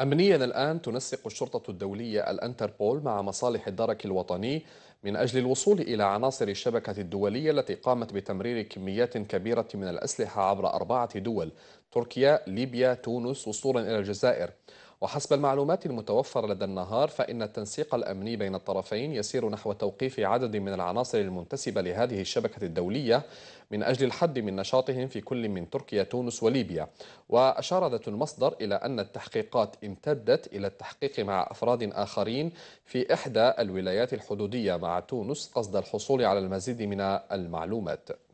أمنيا الآن تنسق الشرطة الدولية الأنتربول مع مصالح الدرك الوطني من أجل الوصول إلى عناصر الشبكة الدولية التي قامت بتمرير كميات كبيرة من الأسلحة عبر أربعة دول تركيا، ليبيا، تونس وصولا إلى الجزائر وحسب المعلومات المتوفرة لدى النهار فإن التنسيق الأمني بين الطرفين يسير نحو توقيف عدد من العناصر المنتسبة لهذه الشبكة الدولية من أجل الحد من نشاطهم في كل من تركيا تونس وليبيا وأشار ذات المصدر إلى أن التحقيقات امتدت إلى التحقيق مع أفراد آخرين في إحدى الولايات الحدودية مع تونس قصد الحصول على المزيد من المعلومات